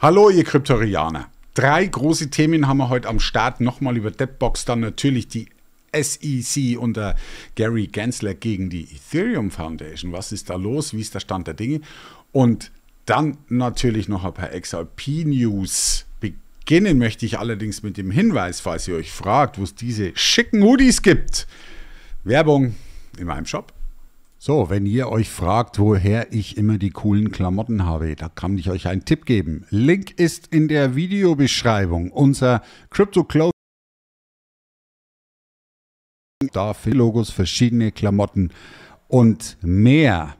Hallo, ihr Kryptorianer. Drei große Themen haben wir heute am Start. Nochmal über Debbox, dann natürlich die SEC unter äh, Gary Gensler gegen die Ethereum Foundation. Was ist da los? Wie ist der Stand der Dinge? Und dann natürlich noch ein paar XRP-News. Beginnen möchte ich allerdings mit dem Hinweis, falls ihr euch fragt, wo es diese schicken Hoodies gibt. Werbung in meinem Shop so, wenn ihr euch fragt, woher ich immer die coolen Klamotten habe, da kann ich euch einen Tipp geben. Link ist in der Videobeschreibung. Unser Crypto Close. Da viele Logos, verschiedene Klamotten und mehr.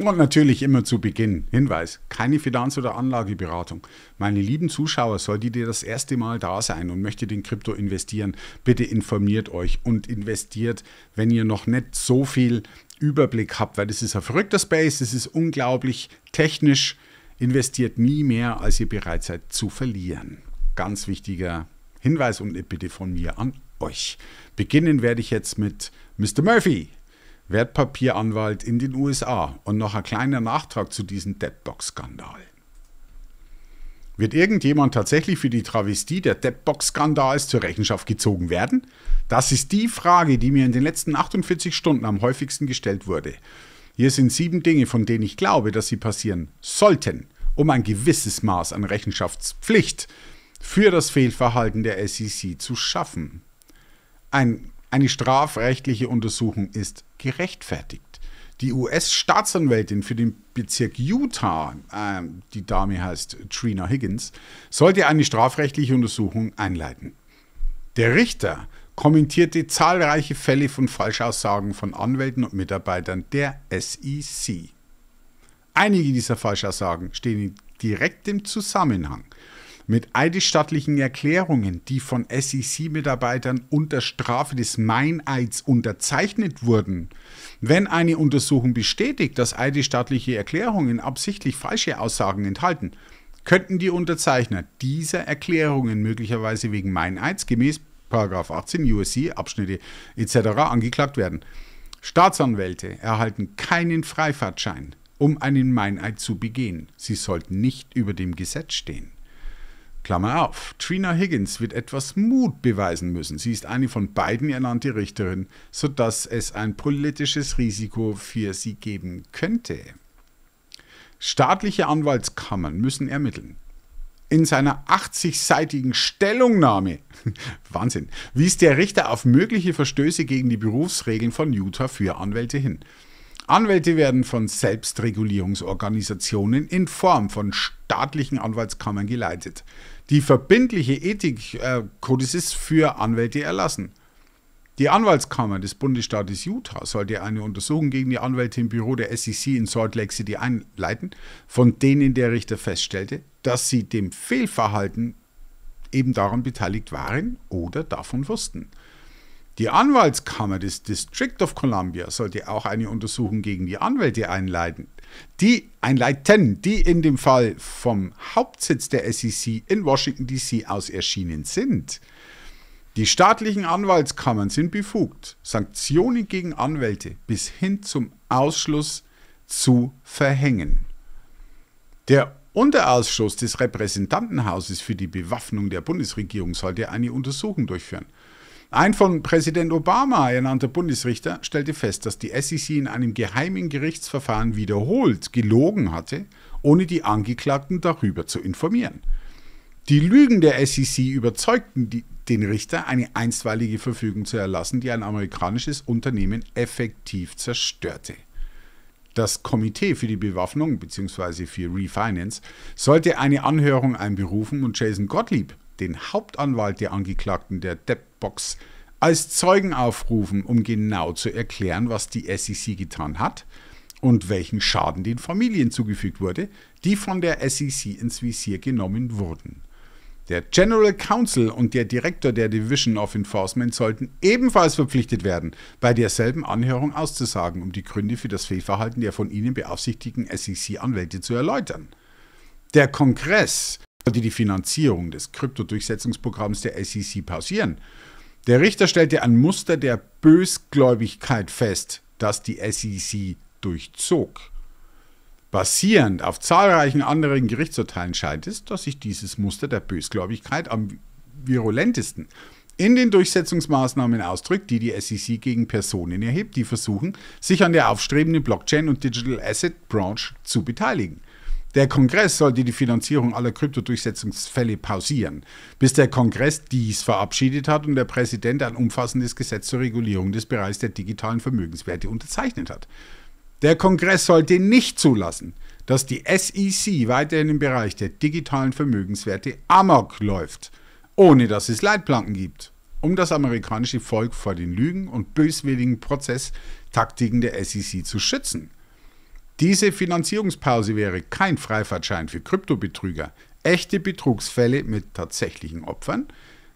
Und natürlich immer zu Beginn, Hinweis, keine Finanz- oder Anlageberatung. Meine lieben Zuschauer, solltet ihr das erste Mal da sein und möchtet in Krypto investieren, bitte informiert euch und investiert, wenn ihr noch nicht so viel Überblick habt, weil das ist ein verrückter Space, das ist unglaublich technisch. Investiert nie mehr, als ihr bereit seid zu verlieren. Ganz wichtiger Hinweis und eine Bitte von mir an euch. Beginnen werde ich jetzt mit Mr. Murphy, Wertpapieranwalt in den USA. Und noch ein kleiner Nachtrag zu diesem Deadbox-Skandal. Wird irgendjemand tatsächlich für die Travestie der Deppbox-Skandals zur Rechenschaft gezogen werden? Das ist die Frage, die mir in den letzten 48 Stunden am häufigsten gestellt wurde. Hier sind sieben Dinge, von denen ich glaube, dass sie passieren sollten, um ein gewisses Maß an Rechenschaftspflicht für das Fehlverhalten der SEC zu schaffen. Ein, eine strafrechtliche Untersuchung ist gerechtfertigt. Die US-Staatsanwältin für den Bezirk Utah, äh, die Dame heißt Trina Higgins, sollte eine strafrechtliche Untersuchung einleiten. Der Richter kommentierte zahlreiche Fälle von Falschaussagen von Anwälten und Mitarbeitern der SEC. Einige dieser Falschaussagen stehen in direktem Zusammenhang mit eidesstattlichen Erklärungen, die von SEC-Mitarbeitern unter Strafe des Meineids unterzeichnet wurden, wenn eine Untersuchung bestätigt, dass eidesstattliche Erklärungen absichtlich falsche Aussagen enthalten, könnten die Unterzeichner dieser Erklärungen möglicherweise wegen Meineids gemäß 18 USC Abschnitte etc. angeklagt werden. Staatsanwälte erhalten keinen Freifahrtschein, um einen Meineid zu begehen. Sie sollten nicht über dem Gesetz stehen. Klammer auf. Trina Higgins wird etwas Mut beweisen müssen. Sie ist eine von beiden ernannte Richterin, sodass es ein politisches Risiko für sie geben könnte. Staatliche Anwaltskammern müssen ermitteln. In seiner 80-seitigen Stellungnahme, Wahnsinn, wies der Richter auf mögliche Verstöße gegen die Berufsregeln von Utah für Anwälte hin. Anwälte werden von Selbstregulierungsorganisationen in Form von staatlichen Anwaltskammern geleitet. Die verbindliche Ethikkodex äh, ist für Anwälte erlassen. Die Anwaltskammer des Bundesstaates Utah sollte eine Untersuchung gegen die Anwälte im Büro der SEC in Salt Lake City einleiten, von denen der Richter feststellte, dass sie dem Fehlverhalten eben daran beteiligt waren oder davon wussten. Die Anwaltskammer des District of Columbia sollte auch eine Untersuchung gegen die Anwälte einleiten, die einleiten, die in dem Fall vom Hauptsitz der SEC in Washington DC aus erschienen sind. Die staatlichen Anwaltskammern sind befugt, Sanktionen gegen Anwälte bis hin zum Ausschluss zu verhängen. Der Unterausschuss des Repräsentantenhauses für die Bewaffnung der Bundesregierung sollte eine Untersuchung durchführen. Ein von Präsident Obama ernannter Bundesrichter stellte fest, dass die SEC in einem geheimen Gerichtsverfahren wiederholt gelogen hatte, ohne die Angeklagten darüber zu informieren. Die Lügen der SEC überzeugten die, den Richter, eine einstweilige Verfügung zu erlassen, die ein amerikanisches Unternehmen effektiv zerstörte. Das Komitee für die Bewaffnung bzw. für Refinance sollte eine Anhörung einberufen und Jason Gottlieb, den Hauptanwalt der Angeklagten der Debt Dropbox als Zeugen aufrufen, um genau zu erklären, was die SEC getan hat und welchen Schaden den Familien zugefügt wurde, die von der SEC ins Visier genommen wurden. Der General Counsel und der Direktor der Division of Enforcement sollten ebenfalls verpflichtet werden, bei derselben Anhörung auszusagen, um die Gründe für das Fehlverhalten der von ihnen beaufsichtigten SEC-Anwälte zu erläutern. Der Kongress sollte die Finanzierung des Kryptodurchsetzungsprogramms der SEC pausieren der Richter stellte ein Muster der Bösgläubigkeit fest, das die SEC durchzog. Basierend auf zahlreichen anderen Gerichtsurteilen scheint es, dass sich dieses Muster der Bösgläubigkeit am virulentesten in den Durchsetzungsmaßnahmen ausdrückt, die die SEC gegen Personen erhebt, die versuchen, sich an der aufstrebenden Blockchain- und Digital Asset Branche zu beteiligen. Der Kongress sollte die Finanzierung aller Kryptodurchsetzungsfälle pausieren, bis der Kongress dies verabschiedet hat und der Präsident ein umfassendes Gesetz zur Regulierung des Bereichs der digitalen Vermögenswerte unterzeichnet hat. Der Kongress sollte nicht zulassen, dass die SEC weiterhin im Bereich der digitalen Vermögenswerte amok läuft, ohne dass es Leitplanken gibt, um das amerikanische Volk vor den Lügen und böswilligen Prozesstaktiken der SEC zu schützen. Diese Finanzierungspause wäre kein Freifahrtschein für Kryptobetrüger. Echte Betrugsfälle mit tatsächlichen Opfern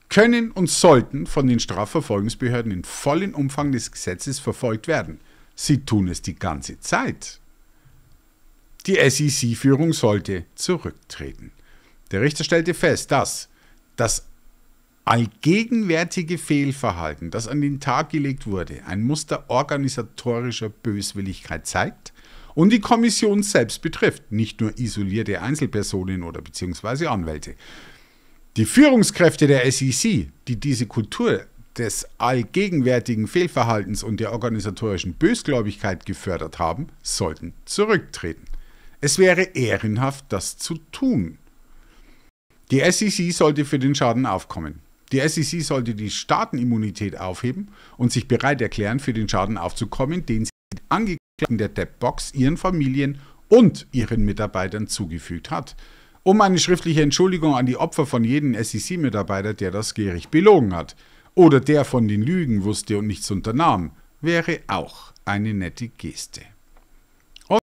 können und sollten von den Strafverfolgungsbehörden im vollen Umfang des Gesetzes verfolgt werden. Sie tun es die ganze Zeit. Die SEC-Führung sollte zurücktreten. Der Richter stellte fest, dass das allgegenwärtige Fehlverhalten, das an den Tag gelegt wurde, ein Muster organisatorischer Böswilligkeit zeigt und die Kommission selbst betrifft, nicht nur isolierte Einzelpersonen oder beziehungsweise Anwälte. Die Führungskräfte der SEC, die diese Kultur des allgegenwärtigen Fehlverhaltens und der organisatorischen Bösgläubigkeit gefördert haben, sollten zurücktreten. Es wäre ehrenhaft, das zu tun. Die SEC sollte für den Schaden aufkommen. Die SEC sollte die Staatenimmunität aufheben und sich bereit erklären, für den Schaden aufzukommen, den sie Angeklagten der Debbox ihren Familien und ihren Mitarbeitern zugefügt hat. Um eine schriftliche Entschuldigung an die Opfer von jedem SEC-Mitarbeiter, der das gierig belogen hat oder der von den Lügen wusste und nichts unternahm, wäre auch eine nette Geste. Und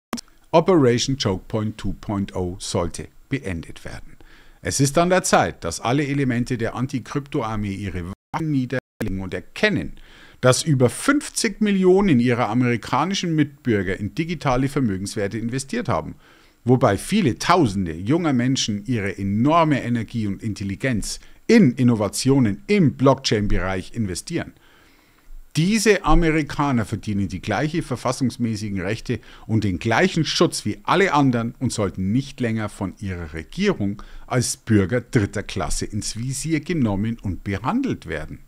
Operation Chokepoint 2.0 sollte beendet werden. Es ist an der Zeit, dass alle Elemente der Anti-Krypto-Armee ihre Waffen niederlegen und erkennen, dass über 50 Millionen ihrer amerikanischen Mitbürger in digitale Vermögenswerte investiert haben, wobei viele Tausende junger Menschen ihre enorme Energie und Intelligenz in Innovationen im Blockchain-Bereich investieren. Diese Amerikaner verdienen die gleichen verfassungsmäßigen Rechte und den gleichen Schutz wie alle anderen und sollten nicht länger von ihrer Regierung als Bürger dritter Klasse ins Visier genommen und behandelt werden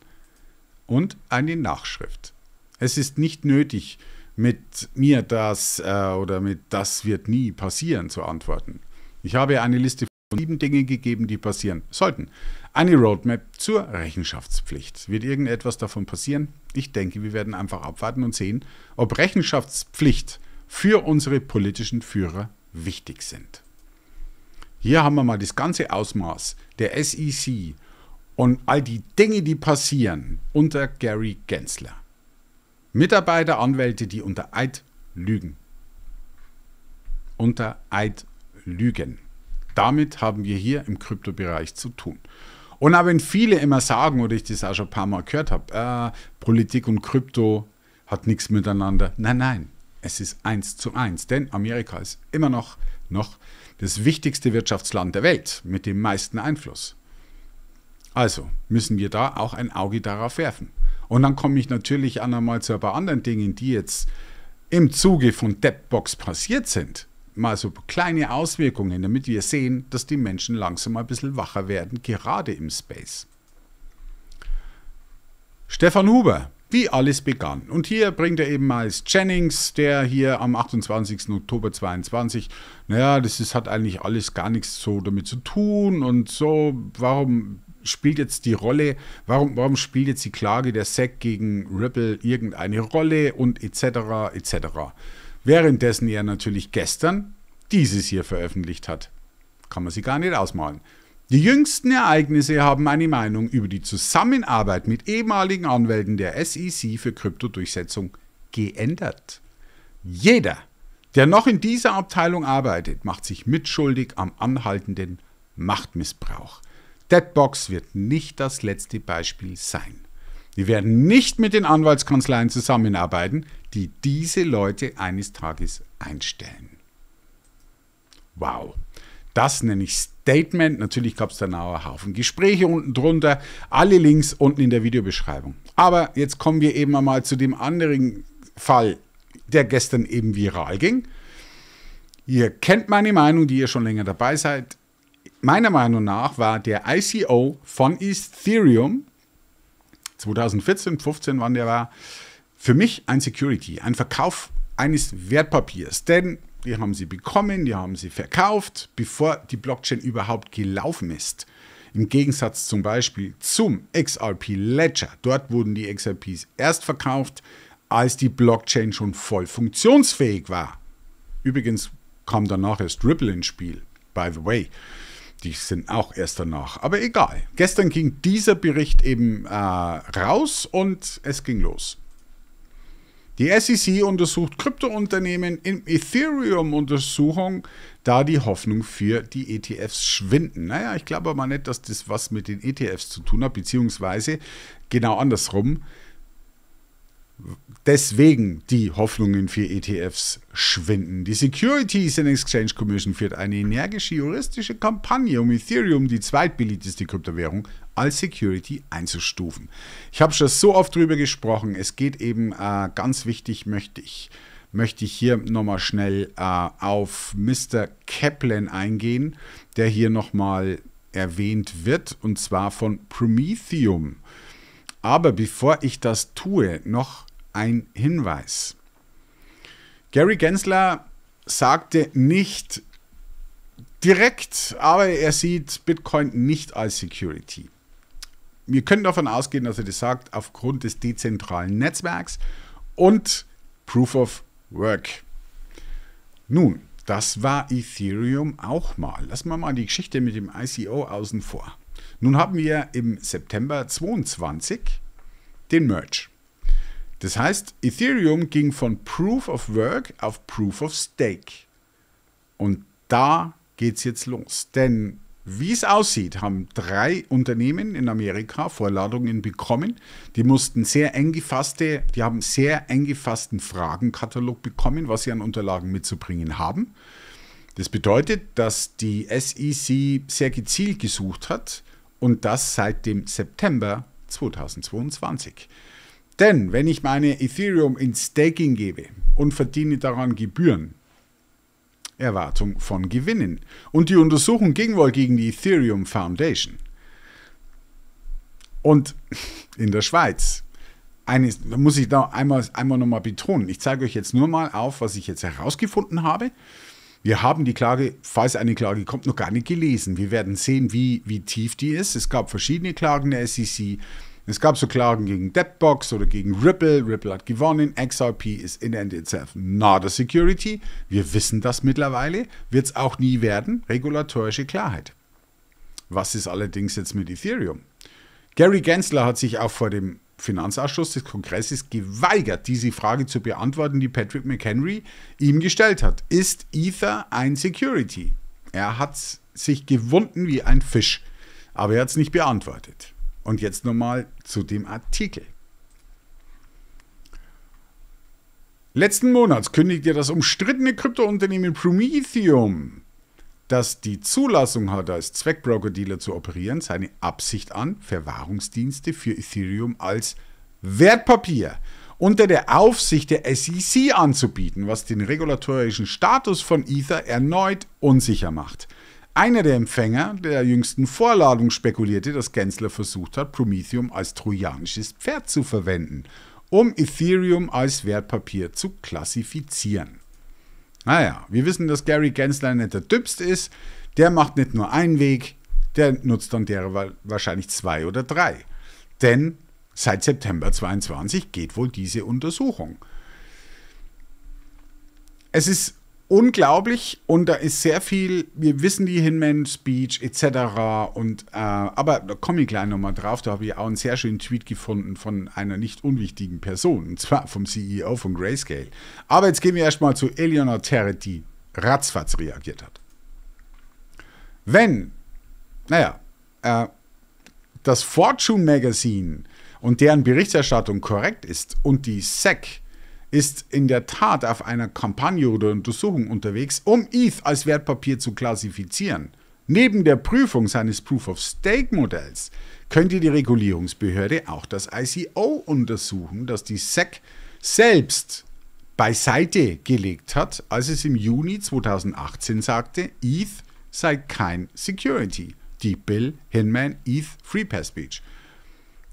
und eine Nachschrift. Es ist nicht nötig, mit mir das äh, oder mit das wird nie passieren zu antworten. Ich habe eine Liste von sieben Dingen gegeben, die passieren sollten. Eine Roadmap zur Rechenschaftspflicht. Wird irgendetwas davon passieren? Ich denke, wir werden einfach abwarten und sehen, ob Rechenschaftspflicht für unsere politischen Führer wichtig sind. Hier haben wir mal das ganze Ausmaß der SEC und all die Dinge, die passieren unter Gary Gensler. Mitarbeiter, Anwälte, die unter Eid lügen. Unter Eid lügen. Damit haben wir hier im Kryptobereich zu tun. Und auch wenn viele immer sagen, oder ich das auch schon ein paar Mal gehört habe, äh, Politik und Krypto hat nichts miteinander. Nein, nein, es ist eins zu eins, denn Amerika ist immer noch, noch das wichtigste Wirtschaftsland der Welt mit dem meisten Einfluss. Also müssen wir da auch ein Auge darauf werfen. Und dann komme ich natürlich auch einmal zu ein paar anderen Dingen, die jetzt im Zuge von Debbox passiert sind. Mal so kleine Auswirkungen, damit wir sehen, dass die Menschen langsam mal ein bisschen wacher werden, gerade im Space. Stefan Huber, wie alles begann. Und hier bringt er eben mal Jennings, der hier am 28. Oktober 22, naja, das ist, hat eigentlich alles gar nichts so damit zu tun und so, warum spielt jetzt die Rolle, warum, warum spielt jetzt die Klage der SEC gegen Ripple irgendeine Rolle und etc. etc. Währenddessen er natürlich gestern dieses hier veröffentlicht hat. Kann man sie gar nicht ausmalen. Die jüngsten Ereignisse haben meine Meinung über die Zusammenarbeit mit ehemaligen Anwälten der SEC für Kryptodurchsetzung geändert. Jeder, der noch in dieser Abteilung arbeitet, macht sich mitschuldig am anhaltenden Machtmissbrauch. Deadbox wird nicht das letzte Beispiel sein. Wir werden nicht mit den Anwaltskanzleien zusammenarbeiten, die diese Leute eines Tages einstellen. Wow. Das nenne ich Statement. Natürlich gab es da einen Haufen Gespräche unten drunter. Alle Links unten in der Videobeschreibung. Aber jetzt kommen wir eben einmal zu dem anderen Fall, der gestern eben viral ging. Ihr kennt meine Meinung, die ihr schon länger dabei seid meiner Meinung nach war der ICO von Ethereum 2014, 15, wann der war, für mich ein Security, ein Verkauf eines Wertpapiers. Denn die haben sie bekommen, die haben sie verkauft, bevor die Blockchain überhaupt gelaufen ist. Im Gegensatz zum Beispiel zum XRP Ledger. Dort wurden die XRPs erst verkauft, als die Blockchain schon voll funktionsfähig war. Übrigens kam danach erst Ripple ins Spiel, by the way. Die sind auch erst danach. Aber egal. Gestern ging dieser Bericht eben äh, raus und es ging los. Die SEC untersucht Kryptounternehmen in Ethereum-Untersuchung, da die Hoffnung für die ETFs schwinden. Naja, ich glaube aber nicht, dass das was mit den ETFs zu tun hat, beziehungsweise genau andersrum deswegen die Hoffnungen für ETFs schwinden. Die Securities and Exchange Commission führt eine energische juristische Kampagne, um Ethereum, die zweitbeliebteste Kryptowährung, als Security einzustufen. Ich habe schon so oft drüber gesprochen. Es geht eben äh, ganz wichtig, möchte ich möchte ich hier nochmal schnell äh, auf Mr. Kaplan eingehen, der hier nochmal erwähnt wird, und zwar von Prometheum. Aber bevor ich das tue, noch ein Hinweis. Gary Gensler sagte nicht direkt, aber er sieht Bitcoin nicht als Security. Wir können davon ausgehen, dass er das sagt, aufgrund des dezentralen Netzwerks und Proof of Work. Nun, das war Ethereum auch mal. Lassen wir mal die Geschichte mit dem ICO außen vor. Nun haben wir im September 22 den Merch. Das heißt, Ethereum ging von Proof of Work auf Proof of Stake. Und da geht es jetzt los. Denn wie es aussieht, haben drei Unternehmen in Amerika Vorladungen bekommen. Die mussten sehr eng gefasste, die haben sehr eng gefassten Fragenkatalog bekommen, was sie an Unterlagen mitzubringen haben. Das bedeutet, dass die SEC sehr gezielt gesucht hat und das seit dem September 2022. Denn wenn ich meine Ethereum in Staking gebe und verdiene daran Gebühren, Erwartung von Gewinnen. Und die Untersuchung ging wohl gegen die Ethereum Foundation. Und in der Schweiz. Eines, da muss ich da einmal, einmal nochmal betonen. Ich zeige euch jetzt nur mal auf, was ich jetzt herausgefunden habe. Wir haben die Klage, falls eine Klage kommt, noch gar nicht gelesen. Wir werden sehen, wie, wie tief die ist. Es gab verschiedene Klagen der SEC. Es gab so Klagen gegen Deadbox oder gegen Ripple. Ripple hat gewonnen. XRP ist in and itself not a security. Wir wissen das mittlerweile. Wird es auch nie werden. Regulatorische Klarheit. Was ist allerdings jetzt mit Ethereum? Gary Gensler hat sich auch vor dem Finanzausschuss des Kongresses geweigert, diese Frage zu beantworten, die Patrick McHenry ihm gestellt hat. Ist Ether ein Security? Er hat sich gewunden wie ein Fisch, aber er hat es nicht beantwortet. Und jetzt nochmal zu dem Artikel. Letzten Monats kündigte das umstrittene Kryptounternehmen Prometheum, das die Zulassung hat, als Zweckbroker-Dealer zu operieren, seine Absicht an, Verwahrungsdienste für Ethereum als Wertpapier unter der Aufsicht der SEC anzubieten, was den regulatorischen Status von Ether erneut unsicher macht. Einer der Empfänger der jüngsten Vorladung spekulierte, dass Gensler versucht hat, Prometheum als trojanisches Pferd zu verwenden, um Ethereum als Wertpapier zu klassifizieren. Naja, wir wissen, dass Gary Gensler ein netter Dübst ist. Der macht nicht nur einen Weg, der nutzt dann derer wahrscheinlich zwei oder drei. Denn seit September 22 geht wohl diese Untersuchung. Es ist unglaublich und da ist sehr viel, wir wissen die Hinman-Speech etc. Und, äh, aber da komme ich gleich nochmal drauf, da habe ich auch einen sehr schönen Tweet gefunden von einer nicht unwichtigen Person, und zwar vom CEO von Grayscale. Aber jetzt gehen wir erstmal zu Eleanor Terret, die ratzfatz reagiert hat. Wenn, naja, äh, das Fortune Magazine und deren Berichterstattung korrekt ist und die SEC ist in der Tat auf einer Kampagne oder Untersuchung unterwegs, um ETH als Wertpapier zu klassifizieren. Neben der Prüfung seines Proof-of-Stake-Modells könnte die Regulierungsbehörde auch das ICO untersuchen, das die SEC selbst beiseite gelegt hat, als es im Juni 2018 sagte, ETH sei kein Security. Die Bill, Hinman, ETH, Free Pass Speech.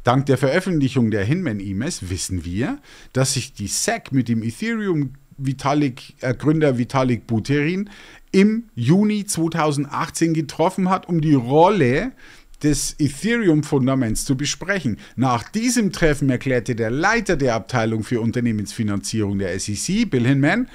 Dank der Veröffentlichung der Hinman-E-Mails wissen wir, dass sich die SEC mit dem Ethereum Vitalik, äh, Gründer Vitalik Buterin im Juni 2018 getroffen hat, um die Rolle des Ethereum-Fundaments zu besprechen. Nach diesem Treffen erklärte der Leiter der Abteilung für Unternehmensfinanzierung der SEC, Bill Hinman,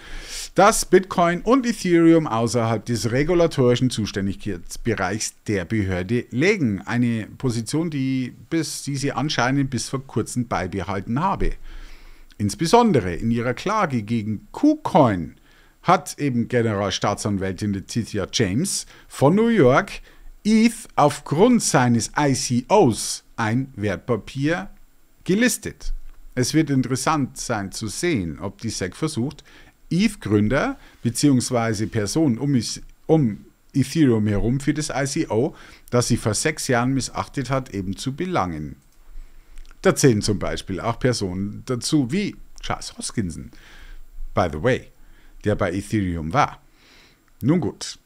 dass Bitcoin und Ethereum außerhalb des regulatorischen Zuständigkeitsbereichs der Behörde liegen. Eine Position, die, bis, die sie anscheinend bis vor kurzem beibehalten habe. Insbesondere in ihrer Klage gegen KuCoin hat eben Generalstaatsanwältin Letizia James von New York ETH aufgrund seines ICOs ein Wertpapier gelistet. Es wird interessant sein zu sehen, ob die SEC versucht, ETH-Gründer bzw. Personen um, um Ethereum herum für das ICO, das sie vor sechs Jahren missachtet hat, eben zu belangen. Da zählen zum Beispiel auch Personen dazu wie Charles Hoskinson, by the way, der bei Ethereum war. Nun gut,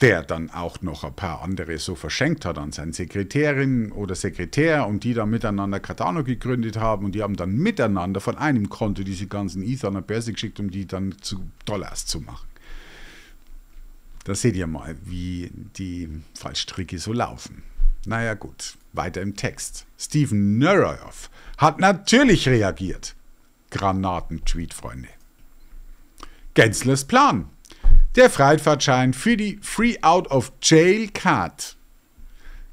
der dann auch noch ein paar andere so verschenkt hat an seinen Sekretärin oder Sekretär und die dann miteinander Cardano gegründet haben und die haben dann miteinander von einem Konto diese ganzen Ether an der Börse geschickt, um die dann zu Dollars zu machen. Da seht ihr mal, wie die Fallstricke so laufen. Naja gut, weiter im Text. Steven Nureyev hat natürlich reagiert. Granatentweet, Freunde. Genslers Plan der Freifahrtschein für die Free Out of Jail Card.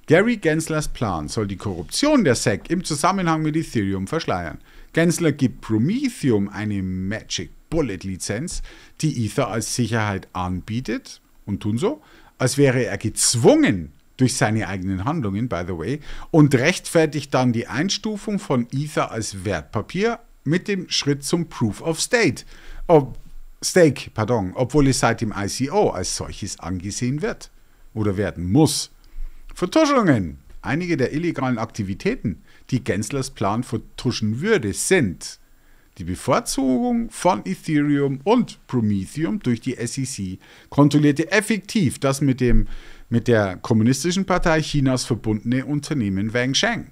Gary Genslers Plan soll die Korruption der SEC im Zusammenhang mit Ethereum verschleiern. Gensler gibt Prometheum eine Magic Bullet Lizenz, die Ether als Sicherheit anbietet und tun so, als wäre er gezwungen durch seine eigenen Handlungen, by the way, und rechtfertigt dann die Einstufung von Ether als Wertpapier mit dem Schritt zum Proof of State. Ob Stake, pardon, obwohl es seit dem ICO als solches angesehen wird oder werden muss. Vertuschungen. Einige der illegalen Aktivitäten, die Genslers Plan vertuschen würde, sind die Bevorzugung von Ethereum und Prometheum durch die SEC kontrollierte effektiv das mit, dem, mit der Kommunistischen Partei Chinas verbundene Unternehmen Wang Sheng.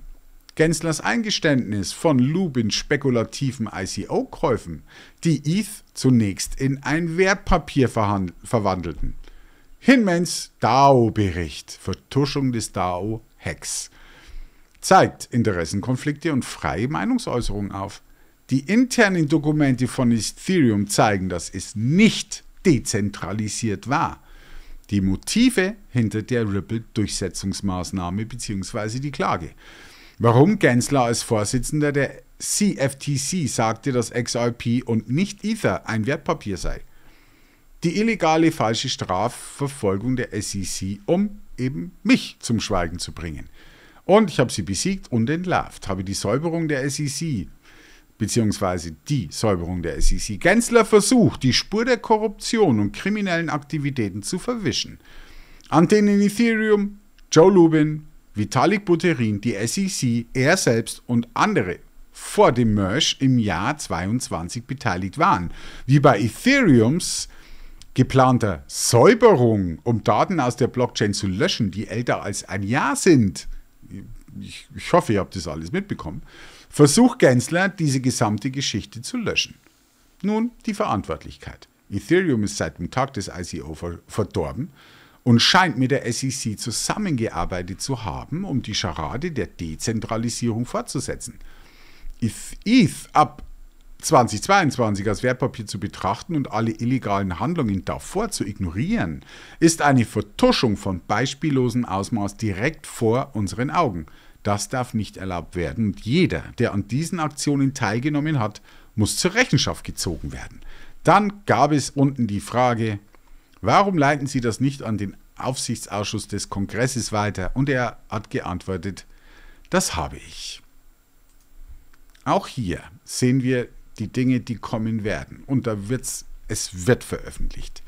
Genslers Eingeständnis von Lubins spekulativen ICO-Käufen, die ETH zunächst in ein Wertpapier verwandelten. Hinmans DAO-Bericht, Vertuschung des DAO-Hacks, zeigt Interessenkonflikte und freie Meinungsäußerungen auf. Die internen Dokumente von Ethereum zeigen, dass es nicht dezentralisiert war. Die Motive hinter der Ripple-Durchsetzungsmaßnahme bzw. die Klage. Warum Gensler als Vorsitzender der CFTC sagte, dass XRP und nicht Ether ein Wertpapier sei. Die illegale falsche Strafverfolgung der SEC, um eben mich zum Schweigen zu bringen. Und ich habe sie besiegt und entlarvt, habe die Säuberung der SEC beziehungsweise die Säuberung der SEC. Gensler versucht, die Spur der Korruption und kriminellen Aktivitäten zu verwischen. An den in Ethereum, Joe Lubin, Vitalik Buterin, die SEC, er selbst und andere vor dem Merge im Jahr 22 beteiligt waren. Wie bei Ethereums geplanter Säuberung, um Daten aus der Blockchain zu löschen, die älter als ein Jahr sind. Ich, ich hoffe, ihr habt das alles mitbekommen. Versucht Gensler, diese gesamte Geschichte zu löschen. Nun die Verantwortlichkeit. Ethereum ist seit dem Tag des ICO verdorben und scheint mit der SEC zusammengearbeitet zu haben, um die Scharade der Dezentralisierung fortzusetzen. Ist ETH ab 2022 als Wertpapier zu betrachten und alle illegalen Handlungen davor zu ignorieren, ist eine Vertuschung von beispiellosem Ausmaß direkt vor unseren Augen. Das darf nicht erlaubt werden und jeder, der an diesen Aktionen teilgenommen hat, muss zur Rechenschaft gezogen werden. Dann gab es unten die Frage, Warum leiten Sie das nicht an den Aufsichtsausschuss des Kongresses weiter? Und er hat geantwortet, das habe ich. Auch hier sehen wir die Dinge, die kommen werden. Und da wird's, es wird veröffentlicht.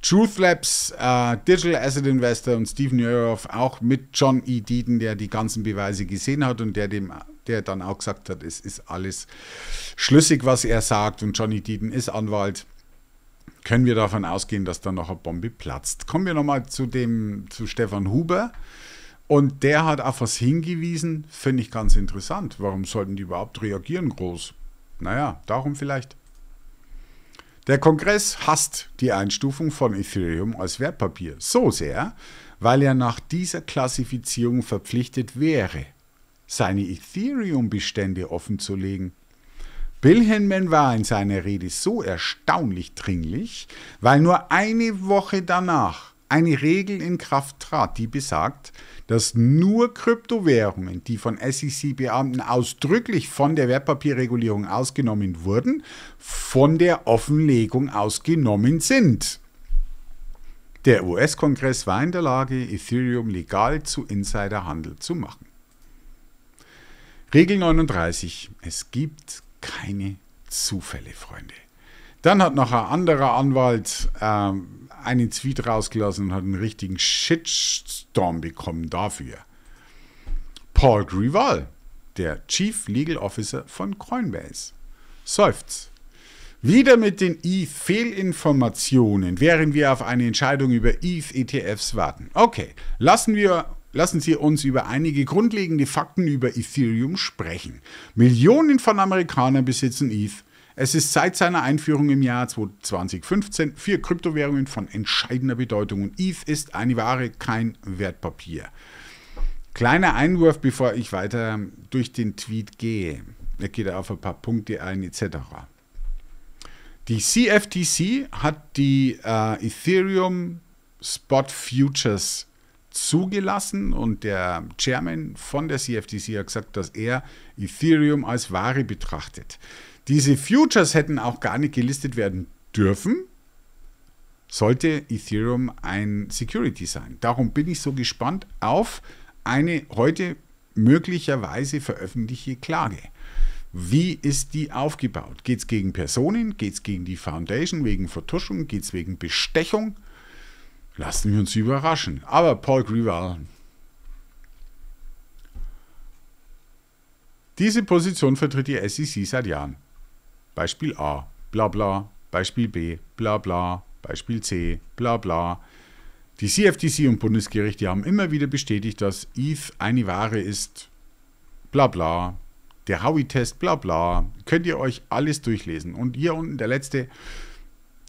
Truth Labs, äh, Digital Asset Investor und Steven Nuroff, auch mit John E. Deaton, der die ganzen Beweise gesehen hat und der, dem, der dann auch gesagt hat, es ist alles schlüssig, was er sagt. Und John E. Deaton ist Anwalt können wir davon ausgehen, dass da noch eine Bombe platzt. Kommen wir nochmal zu dem, zu Stefan Huber. Und der hat auf was hingewiesen, finde ich ganz interessant. Warum sollten die überhaupt reagieren groß? Naja, darum vielleicht. Der Kongress hasst die Einstufung von Ethereum als Wertpapier so sehr, weil er nach dieser Klassifizierung verpflichtet wäre, seine Ethereum-Bestände offenzulegen. Bilhenman war in seiner Rede so erstaunlich dringlich, weil nur eine Woche danach eine Regel in Kraft trat, die besagt, dass nur Kryptowährungen, die von SEC-Beamten ausdrücklich von der Wertpapierregulierung ausgenommen wurden, von der Offenlegung ausgenommen sind. Der US-Kongress war in der Lage, Ethereum legal zu Insiderhandel zu machen. Regel 39. Es gibt keine Zufälle, Freunde. Dann hat noch ein anderer Anwalt ähm, einen Tweet rausgelassen und hat einen richtigen Shitstorm bekommen dafür. Paul Grival, der Chief Legal Officer von Coinbase. seufzt. Wieder mit den ETH-Fehlinformationen, während wir auf eine Entscheidung über ETH-ETFs warten. Okay, lassen wir Lassen Sie uns über einige grundlegende Fakten über Ethereum sprechen. Millionen von Amerikanern besitzen ETH. Es ist seit seiner Einführung im Jahr 2015 für Kryptowährungen von entscheidender Bedeutung und ETH ist eine Ware, kein Wertpapier. Kleiner Einwurf, bevor ich weiter durch den Tweet gehe. Er geht auf ein paar Punkte ein etc. Die CFTC hat die äh, Ethereum Spot Futures zugelassen und der Chairman von der CFTC hat gesagt, dass er Ethereum als Ware betrachtet. Diese Futures hätten auch gar nicht gelistet werden dürfen, sollte Ethereum ein Security sein. Darum bin ich so gespannt auf eine heute möglicherweise veröffentlichte Klage. Wie ist die aufgebaut? Geht es gegen Personen? Geht es gegen die Foundation wegen Vertuschung? Geht es wegen Bestechung? Lassen wir uns überraschen. Aber Paul Grival. Diese Position vertritt die SEC seit Jahren. Beispiel A, bla bla, Beispiel B, bla bla, Beispiel C, bla bla. Die CFTC und Bundesgerichte haben immer wieder bestätigt, dass ETH eine Ware ist, bla bla, der Howie-Test, bla bla. Könnt ihr euch alles durchlesen. Und hier unten der letzte.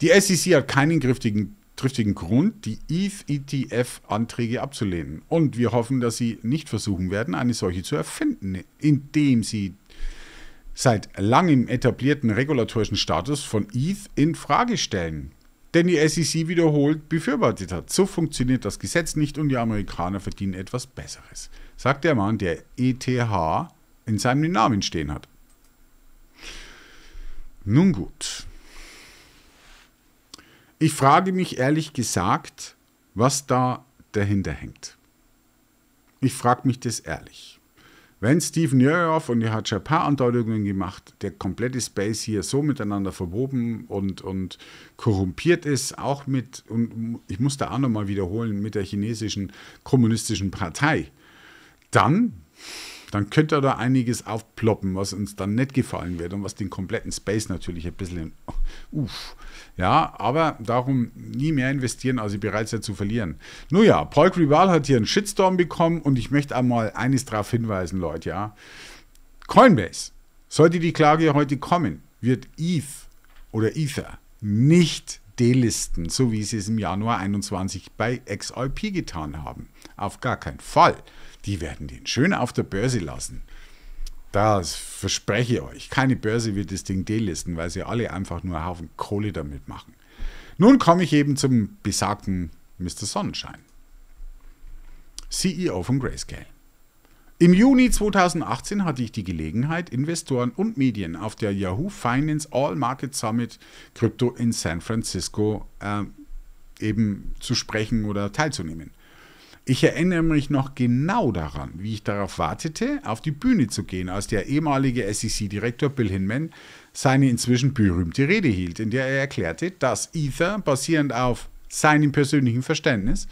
Die SEC hat keinen griffigen triftigen Grund, die ETH-ETF-Anträge abzulehnen. Und wir hoffen, dass Sie nicht versuchen werden, eine solche zu erfinden, indem Sie seit langem etablierten regulatorischen Status von ETH in Frage stellen. Denn die SEC wiederholt befürwortet hat. So funktioniert das Gesetz nicht und die Amerikaner verdienen etwas Besseres, sagt der Mann, der ETH in seinem Namen stehen hat. Nun gut, ich frage mich ehrlich gesagt, was da dahinter hängt. Ich frage mich das ehrlich. Wenn Stephen Nurioff und er hat schon ein paar Andeutungen gemacht, der komplette Space hier so miteinander verwoben und, und korrumpiert ist, auch mit, und ich muss da auch nochmal wiederholen, mit der chinesischen kommunistischen Partei, dann, dann könnte da einiges aufploppen, was uns dann nicht gefallen wird und was den kompletten Space natürlich ein bisschen uff, ja, aber darum nie mehr investieren, als sie bereit sind zu verlieren. Nun ja, Paul Rival hat hier einen Shitstorm bekommen und ich möchte einmal eines darauf hinweisen, Leute, ja. Coinbase, sollte die Klage heute kommen, wird ETH oder Ether nicht delisten, so wie sie es im Januar 21 bei XRP getan haben. Auf gar keinen Fall. Die werden den schön auf der Börse lassen. Das verspreche ich euch. Keine Börse wird das Ding delisten, weil sie alle einfach nur einen Haufen Kohle damit machen. Nun komme ich eben zum besagten Mr. Sonnenschein. CEO von Grayscale. Im Juni 2018 hatte ich die Gelegenheit, Investoren und Medien auf der Yahoo Finance All Market Summit Crypto in San Francisco äh, eben zu sprechen oder teilzunehmen. Ich erinnere mich noch genau daran, wie ich darauf wartete, auf die Bühne zu gehen, als der ehemalige SEC-Direktor Bill Hinman seine inzwischen berühmte Rede hielt, in der er erklärte, dass Ether basierend auf seinem persönlichen Verständnis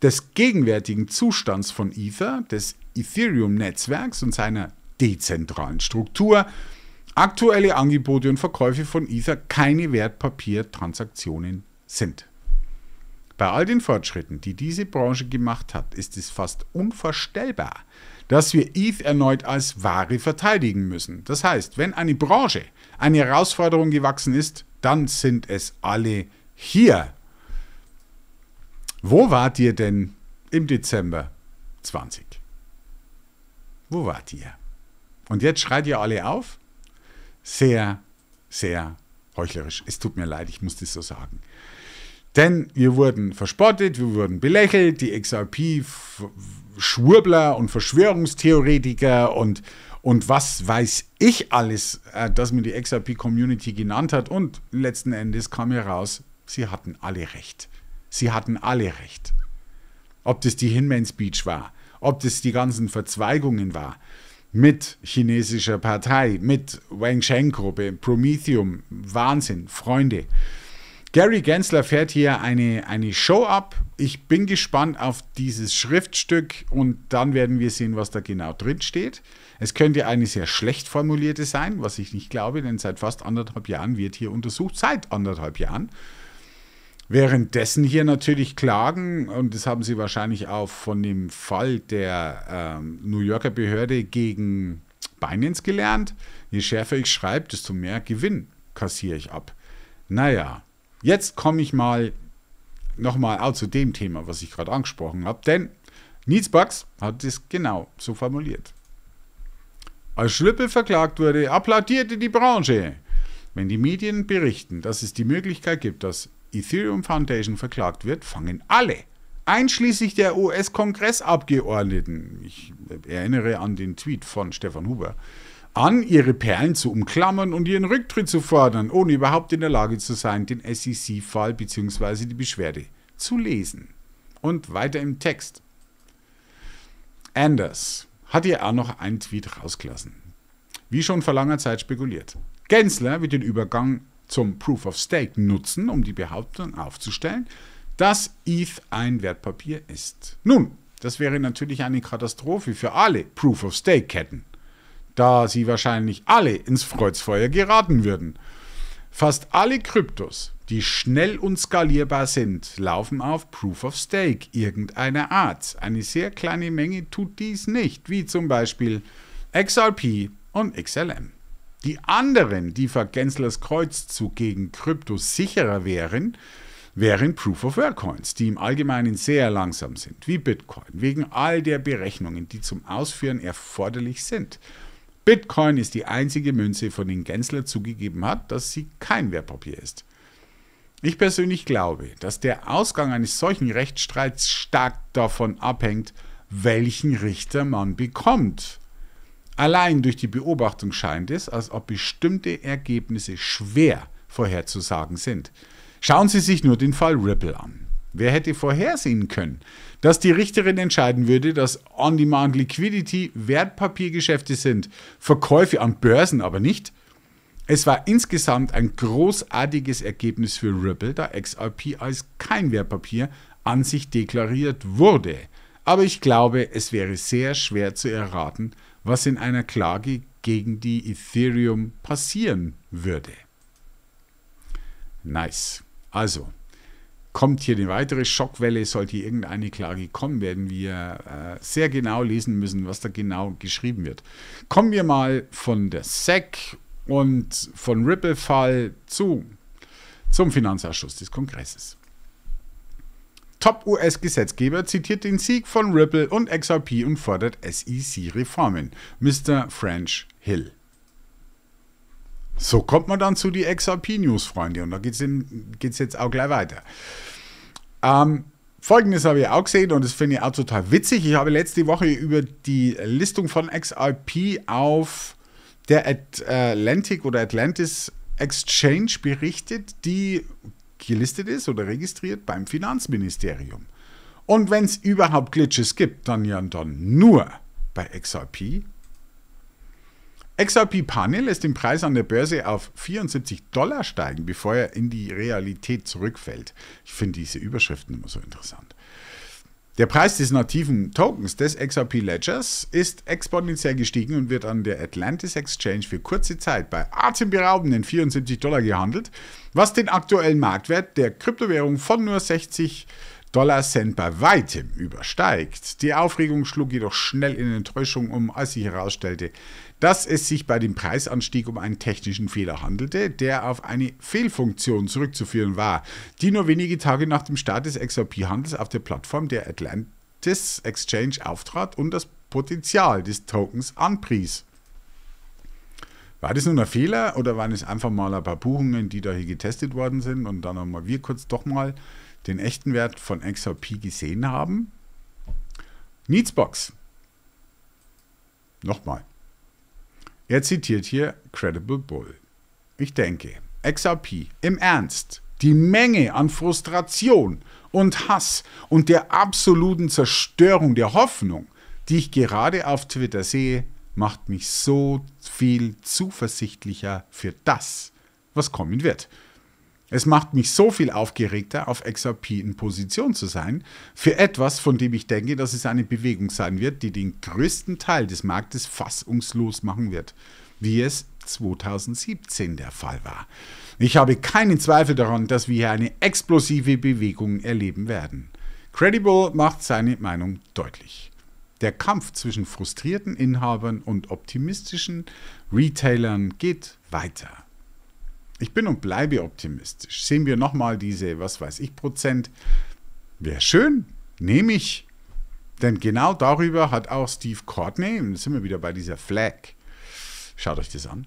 des gegenwärtigen Zustands von Ether, des Ethereum-Netzwerks und seiner dezentralen Struktur aktuelle Angebote und Verkäufe von Ether keine Wertpapiertransaktionen sind. Bei all den Fortschritten, die diese Branche gemacht hat, ist es fast unvorstellbar, dass wir ETH erneut als Ware verteidigen müssen. Das heißt, wenn eine Branche eine Herausforderung gewachsen ist, dann sind es alle hier. Wo wart ihr denn im Dezember 20? Wo wart ihr? Und jetzt schreit ihr alle auf? Sehr, sehr heuchlerisch. Es tut mir leid, ich muss das so sagen. Denn wir wurden verspottet, wir wurden belächelt, die XRP Schwurbler und Verschwörungstheoretiker und, und was weiß ich alles, äh, das mir die XRP-Community genannt hat. Und letzten Endes kam heraus, sie hatten alle recht. Sie hatten alle recht. Ob das die Hinman Speech war, ob das die ganzen Verzweigungen war, mit chinesischer Partei, mit Wang Sheng gruppe Prometheum, Wahnsinn, Freunde. Gary Gensler fährt hier eine, eine Show ab. Ich bin gespannt auf dieses Schriftstück und dann werden wir sehen, was da genau drin steht. Es könnte eine sehr schlecht formulierte sein, was ich nicht glaube, denn seit fast anderthalb Jahren wird hier untersucht, seit anderthalb Jahren. Währenddessen hier natürlich klagen, und das haben sie wahrscheinlich auch von dem Fall der ähm, New Yorker Behörde gegen Binance gelernt. Je schärfer ich schreibe, desto mehr Gewinn kassiere ich ab. Naja, Jetzt komme ich mal nochmal auch zu dem Thema, was ich gerade angesprochen habe, denn Bugs hat es genau so formuliert. Als Schlüppel verklagt wurde, applaudierte die Branche. Wenn die Medien berichten, dass es die Möglichkeit gibt, dass Ethereum Foundation verklagt wird, fangen alle, einschließlich der US-Kongressabgeordneten, ich erinnere an den Tweet von Stefan Huber, an, ihre Perlen zu umklammern und ihren Rücktritt zu fordern, ohne überhaupt in der Lage zu sein, den SEC-Fall bzw. die Beschwerde zu lesen. Und weiter im Text. Anders hat ja auch noch einen Tweet rausgelassen. Wie schon vor langer Zeit spekuliert. Gensler wird den Übergang zum Proof of Stake nutzen, um die Behauptung aufzustellen, dass ETH ein Wertpapier ist. Nun, das wäre natürlich eine Katastrophe für alle Proof of Stake-Ketten da sie wahrscheinlich alle ins Kreuzfeuer geraten würden. Fast alle Kryptos, die schnell und skalierbar sind, laufen auf Proof of Stake irgendeiner Art. Eine sehr kleine Menge tut dies nicht, wie zum Beispiel XRP und XLM. Die anderen, die für Genslers Kreuzzug gegen Kryptos sicherer wären, wären Proof-of-Work-Coins, die im Allgemeinen sehr langsam sind, wie Bitcoin, wegen all der Berechnungen, die zum Ausführen erforderlich sind. Bitcoin ist die einzige Münze, von denen Gensler zugegeben hat, dass sie kein Wertpapier ist. Ich persönlich glaube, dass der Ausgang eines solchen Rechtsstreits stark davon abhängt, welchen Richter man bekommt. Allein durch die Beobachtung scheint es, als ob bestimmte Ergebnisse schwer vorherzusagen sind. Schauen Sie sich nur den Fall Ripple an. Wer hätte vorhersehen können, dass die Richterin entscheiden würde, dass On-Demand Liquidity Wertpapiergeschäfte sind, Verkäufe an Börsen aber nicht? Es war insgesamt ein großartiges Ergebnis für Ripple, da XRP als kein Wertpapier an sich deklariert wurde. Aber ich glaube, es wäre sehr schwer zu erraten, was in einer Klage gegen die Ethereum passieren würde. Nice. Also, kommt hier eine weitere Schockwelle, sollte hier irgendeine Klage kommen, werden wir äh, sehr genau lesen müssen, was da genau geschrieben wird. Kommen wir mal von der SEC und von Ripple-Fall zu, zum Finanzausschuss des Kongresses. Top-US-Gesetzgeber zitiert den Sieg von Ripple und XRP und fordert SEC-Reformen. Mr. French Hill. So kommt man dann zu die XRP-News, Freunde. Und da geht es jetzt auch gleich weiter. Ähm, Folgendes habe ich auch gesehen und das finde ich auch total witzig. Ich habe letzte Woche über die Listung von XRP auf der äh, Atlantic oder Atlantis Exchange berichtet, die gelistet ist oder registriert beim Finanzministerium. Und wenn es überhaupt Glitches gibt, dann ja dann nur bei XRP XRP Panel lässt den Preis an der Börse auf 74 Dollar steigen, bevor er in die Realität zurückfällt. Ich finde diese Überschriften immer so interessant. Der Preis des nativen Tokens des XRP Ledgers ist exponentiell gestiegen und wird an der Atlantis Exchange für kurze Zeit bei atemberaubenden 74 Dollar gehandelt, was den aktuellen Marktwert der Kryptowährung von nur 60 Dollar Cent bei weitem übersteigt. Die Aufregung schlug jedoch schnell in Enttäuschung um, als sich herausstellte, dass es sich bei dem Preisanstieg um einen technischen Fehler handelte, der auf eine Fehlfunktion zurückzuführen war, die nur wenige Tage nach dem Start des XRP-Handels auf der Plattform der Atlantis Exchange auftrat und das Potenzial des Tokens anpries. War das nun ein Fehler oder waren es einfach mal ein paar Buchungen, die da hier getestet worden sind und dann haben wir kurz doch mal den echten Wert von XRP gesehen haben? Needsbox. Nochmal. Er zitiert hier Credible Bull. Ich denke, XRP im Ernst, die Menge an Frustration und Hass und der absoluten Zerstörung der Hoffnung, die ich gerade auf Twitter sehe, macht mich so viel zuversichtlicher für das, was kommen wird. Es macht mich so viel aufgeregter, auf XRP in Position zu sein, für etwas, von dem ich denke, dass es eine Bewegung sein wird, die den größten Teil des Marktes fassungslos machen wird, wie es 2017 der Fall war. Ich habe keinen Zweifel daran, dass wir hier eine explosive Bewegung erleben werden. Credible macht seine Meinung deutlich. Der Kampf zwischen frustrierten Inhabern und optimistischen Retailern geht weiter. Ich bin und bleibe optimistisch. Sehen wir nochmal diese, was weiß ich, Prozent. Wäre schön, nehme ich. Denn genau darüber hat auch Steve Courtney, und sind wir wieder bei dieser Flag, schaut euch das an,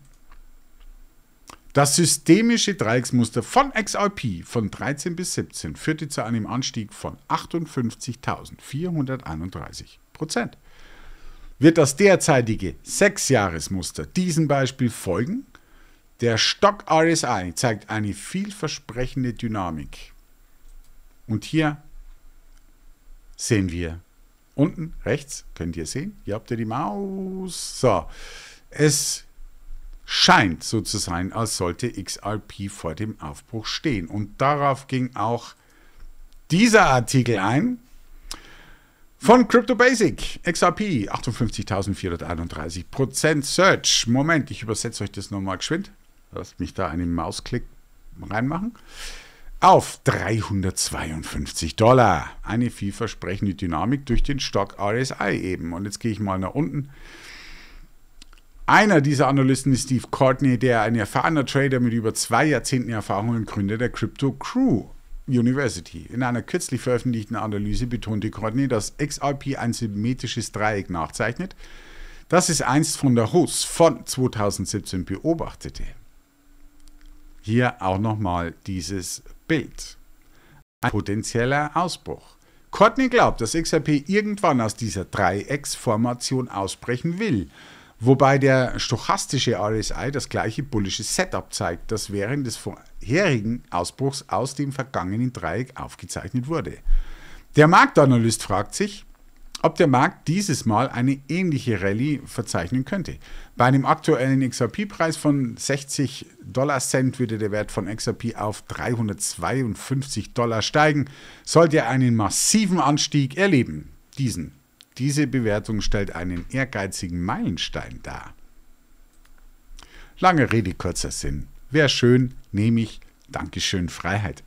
das systemische Dreiecksmuster von XRP von 13 bis 17 führte zu einem Anstieg von 58.431 Prozent. Wird das derzeitige Sechsjahresmuster diesem Beispiel folgen, der Stock RSI zeigt eine vielversprechende Dynamik. Und hier sehen wir unten rechts, könnt ihr sehen, hier habt ihr die Maus. So, es scheint so zu sein, als sollte XRP vor dem Aufbruch stehen. Und darauf ging auch dieser Artikel ein. Von Crypto Basic, XRP, 58.431 Search. Moment, ich übersetze euch das nochmal geschwind. Lass mich da einen Mausklick reinmachen. Auf 352 Dollar. Eine vielversprechende Dynamik durch den Stock RSI eben. Und jetzt gehe ich mal nach unten. Einer dieser Analysten ist Steve Courtney, der ein erfahrener Trader mit über zwei Jahrzehnten Erfahrung und Gründer der Crypto Crew University. In einer kürzlich veröffentlichten Analyse betonte Courtney, dass XRP ein symmetrisches Dreieck nachzeichnet, das es einst von der HOS von 2017 beobachtete. Hier auch nochmal dieses Bild. Ein potenzieller Ausbruch. Courtney glaubt, dass XRP irgendwann aus dieser Dreiecksformation ausbrechen will, wobei der stochastische RSI das gleiche bullische Setup zeigt, das während des vorherigen Ausbruchs aus dem vergangenen Dreieck aufgezeichnet wurde. Der Marktanalyst fragt sich, ob der Markt dieses Mal eine ähnliche Rallye verzeichnen könnte. Bei einem aktuellen XRP-Preis von 60 Dollar Cent würde der Wert von XRP auf 352 Dollar steigen, sollte er einen massiven Anstieg erleben. Diesen. Diese Bewertung stellt einen ehrgeizigen Meilenstein dar. Lange Rede, kurzer Sinn. Wäre schön, nehme ich. Dankeschön, Freiheit.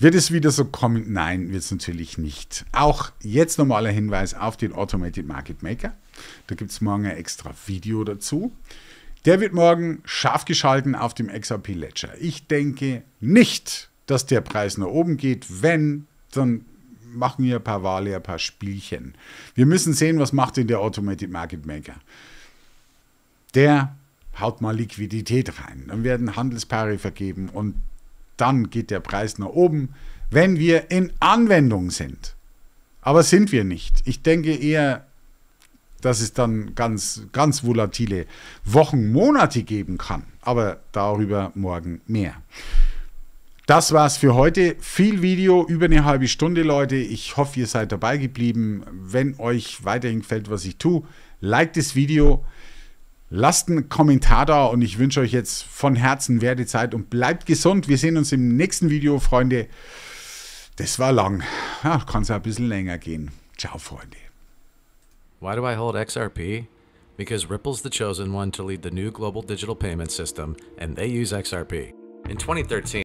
Wird es wieder so kommen? Nein, wird es natürlich nicht. Auch jetzt nochmal ein Hinweis auf den Automated Market Maker. Da gibt es morgen ein extra Video dazu. Der wird morgen scharf geschalten auf dem XRP Ledger. Ich denke nicht, dass der Preis nach oben geht. Wenn, dann machen wir ein paar Wale, ein paar Spielchen. Wir müssen sehen, was macht denn der Automated Market Maker. Der haut mal Liquidität rein. Dann werden Handelspaare vergeben und dann geht der Preis nach oben, wenn wir in Anwendung sind. Aber sind wir nicht. Ich denke eher, dass es dann ganz, ganz volatile Wochen, Monate geben kann. Aber darüber morgen mehr. Das war's für heute. Viel Video, über eine halbe Stunde, Leute. Ich hoffe, ihr seid dabei geblieben. Wenn euch weiterhin gefällt, was ich tue, liked das Video. Lasst einen Kommentar da und ich wünsche euch jetzt von Herzen Werdezeit und bleibt gesund. Wir sehen uns im nächsten Video, Freunde. Das war lang. Ja, Kann es ein bisschen länger gehen. Ciao, Freunde. Why do I hold XRP? Because Ripple's the chosen one to lead the new global digital payment system, and they use XRP. In 2013,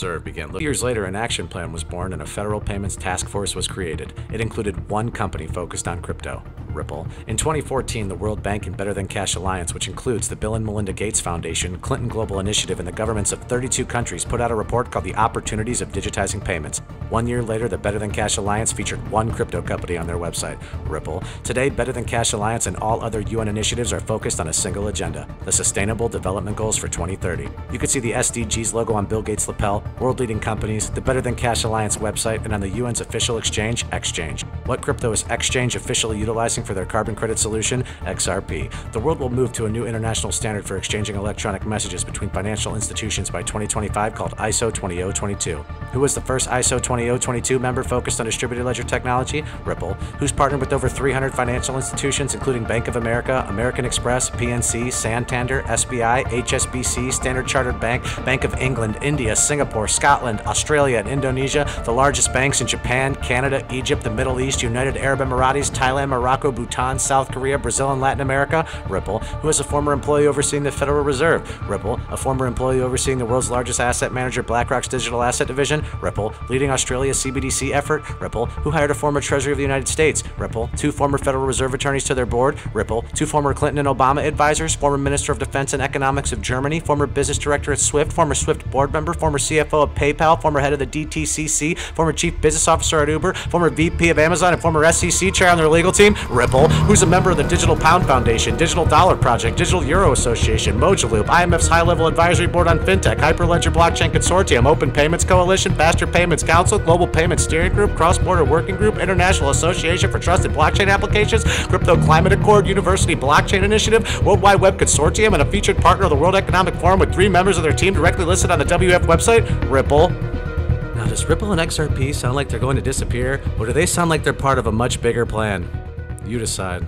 Reserve began. Years later, an action plan was born and a federal payments task force was created. It included one company focused on crypto, Ripple. In 2014, the World Bank and Better Than Cash Alliance, which includes the Bill and Melinda Gates Foundation, Clinton Global Initiative, and the governments of 32 countries, put out a report called The Opportunities of Digitizing Payments. One year later, the Better Than Cash Alliance featured one crypto company on their website, Ripple. Today, Better Than Cash Alliance and all other UN initiatives are focused on a single agenda the Sustainable Development Goals for 2030. You can see the SDGs logo on Bill Gates' lapel, world leading companies, the Better Than Cash Alliance website, and on the UN's official exchange, Exchange. What crypto is Exchange officially utilizing for their carbon credit solution? XRP. The world will move to a new international standard for exchanging electronic messages between financial institutions by 2025 called ISO 20022. Who was the first ISO 20022 member focused on distributed ledger technology? Ripple, who's partnered with over 300 financial institutions, including Bank of America, American Express, PNC, Santander, SBI, HSBC, Standard Chartered Bank, Bank of England, India, Singapore. Singapore, Scotland, Australia, and Indonesia, the largest banks in Japan, Canada, Egypt, the Middle East, United Arab Emirates, Thailand, Morocco, Bhutan, South Korea, Brazil, and Latin America, Ripple, who is a former employee overseeing the Federal Reserve, Ripple, a former employee overseeing the world's largest asset manager, BlackRock's digital asset division, Ripple, leading Australia's CBDC effort, Ripple, who hired a former Treasury of the United States, Ripple, two former Federal Reserve attorneys to their board, Ripple, two former Clinton and Obama advisors, former Minister of Defense and Economics of Germany, former business director at Swift, former Swift board member, former CFO CFO of PayPal, former head of the DTCC, former chief business officer at Uber, former VP of Amazon, and former SEC chair on their legal team, Ripple, who's a member of the Digital Pound Foundation, Digital Dollar Project, Digital Euro Association, Mojaloop, IMF's high level advisory board on fintech, Hyperledger Blockchain Consortium, Open Payments Coalition, Faster Payments Council, Global Payments Steering Group, Cross Border Working Group, International Association for Trusted Blockchain Applications, Crypto Climate Accord, University Blockchain Initiative, World Wide Web Consortium, and a featured partner of the World Economic Forum with three members of their team directly listed on the WF website? Ripple. Now, does Ripple and XRP sound like they're going to disappear, or do they sound like they're part of a much bigger plan? You decide.